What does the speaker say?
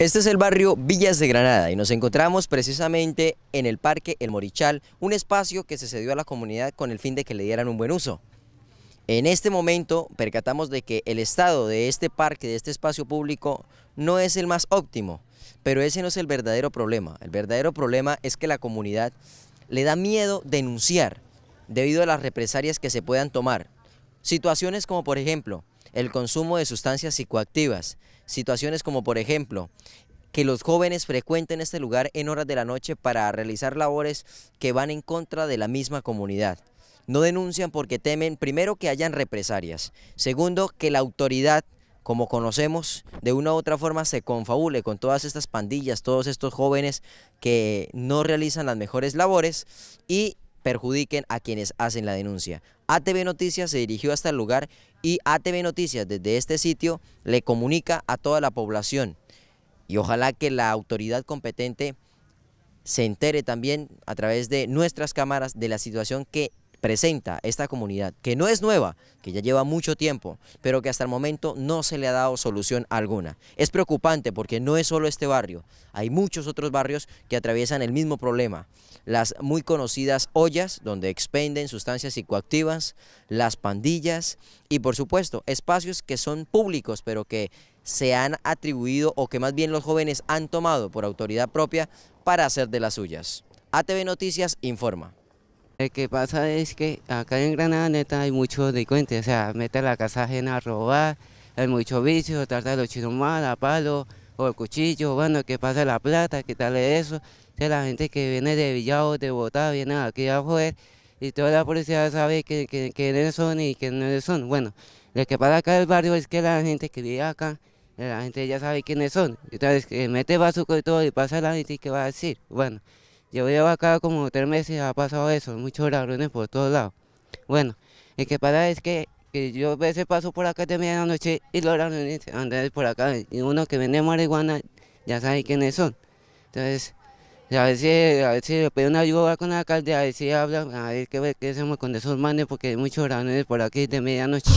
Este es el barrio Villas de Granada y nos encontramos precisamente en el Parque El Morichal, un espacio que se cedió a la comunidad con el fin de que le dieran un buen uso. En este momento percatamos de que el estado de este parque, de este espacio público, no es el más óptimo, pero ese no es el verdadero problema. El verdadero problema es que la comunidad le da miedo denunciar debido a las represalias que se puedan tomar. Situaciones como por ejemplo, el consumo de sustancias psicoactivas, situaciones como por ejemplo que los jóvenes frecuenten este lugar en horas de la noche para realizar labores que van en contra de la misma comunidad. No denuncian porque temen, primero, que hayan represalias, segundo, que la autoridad como conocemos, de una u otra forma se confabule con todas estas pandillas, todos estos jóvenes que no realizan las mejores labores y perjudiquen a quienes hacen la denuncia. ATV Noticias se dirigió hasta el lugar y ATV Noticias desde este sitio le comunica a toda la población y ojalá que la autoridad competente se entere también a través de nuestras cámaras de la situación que presenta esta comunidad, que no es nueva, que ya lleva mucho tiempo, pero que hasta el momento no se le ha dado solución alguna. Es preocupante porque no es solo este barrio, hay muchos otros barrios que atraviesan el mismo problema. Las muy conocidas ollas donde expenden sustancias psicoactivas, las pandillas y por supuesto espacios que son públicos pero que se han atribuido o que más bien los jóvenes han tomado por autoridad propia para hacer de las suyas. ATV Noticias informa. Lo que pasa es que acá en Granada neta hay muchos delincuentes, o sea, mete a la casa ajena a robar, hay muchos vicios, trata de los chinos mal, a palo, o el cuchillo, bueno, que pasa la plata, que tal eso. O la gente que viene de Villado, de Bogotá, viene aquí a joder, y toda la policía sabe que, son y quiénes no son. Bueno, lo que pasa acá en el barrio es que la gente que vive acá, la gente ya sabe quiénes son. Entonces, que mete bazuco y todo y pasa la gente y qué va a decir. Bueno. Yo Llevo acá como tres meses, y ha pasado eso, muchos ladrones por todos lados. Bueno, el que pasa es que, yo a veces paso por acá de medianoche y los ladrones andan por acá. Y uno que vende marihuana ya sabe quiénes son. Entonces, a veces, a le pido una ayuda con la alcaldía, a si habla, a ver qué, hacemos con esos manes, porque hay muchos ladrones por aquí de medianoche.